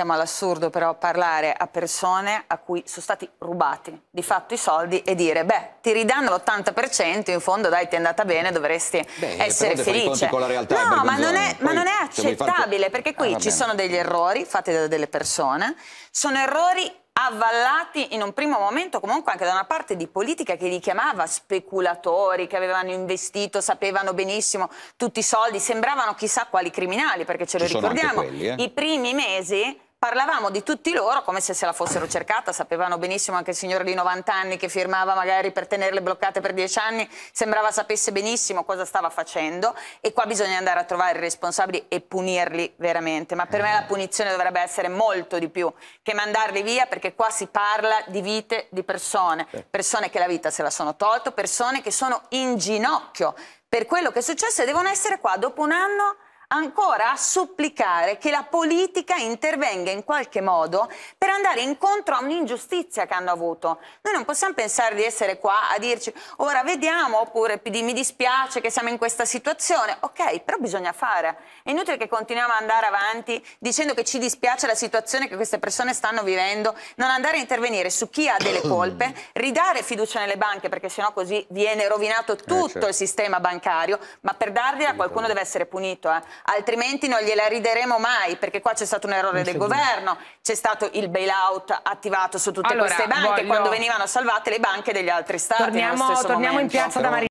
siamo all'assurdo però parlare a persone a cui sono stati rubati di fatto i soldi e dire beh ti ridanno l'80% in fondo dai ti è andata bene dovresti beh, essere felice con la realtà no ma non, è, Poi, ma non è, accettabile far... perché qui ah, ci sono degli errori fatti da delle persone sono errori avvallati in un primo momento comunque anche da una parte di politica che li chiamava speculatori, che avevano investito, sapevano benissimo tutti i soldi, sembravano chissà quali criminali, perché ce lo ricordiamo, quelli, eh? i primi mesi parlavamo di tutti loro come se se la fossero cercata, sapevano benissimo anche il signore di 90 anni che firmava magari per tenerle bloccate per 10 anni, sembrava sapesse benissimo cosa stava facendo e qua bisogna andare a trovare i responsabili e punirli veramente, ma per me la punizione dovrebbe essere molto di più che mandarli via perché qua si parla di vite di persone, persone che la vita se la sono tolto, persone che sono in ginocchio per quello che è successo e devono essere qua dopo un anno ancora a supplicare che la politica intervenga in qualche modo per andare incontro a un'ingiustizia che hanno avuto. Noi non possiamo pensare di essere qua a dirci ora vediamo oppure PD mi dispiace che siamo in questa situazione. Ok, però bisogna fare. È inutile che continuiamo ad andare avanti dicendo che ci dispiace la situazione che queste persone stanno vivendo, non andare a intervenire su chi ha delle colpe, ridare fiducia nelle banche perché sennò così viene rovinato eh, tutto eh, certo. il sistema bancario, ma per dargliela qualcuno deve essere punito. Eh altrimenti non gliela rideremo mai, perché qua c'è stato un errore del governo, c'è stato il bailout attivato su tutte allora, queste banche, voglio... quando venivano salvate le banche degli altri stati. Torniamo, torniamo in piazza da Maria.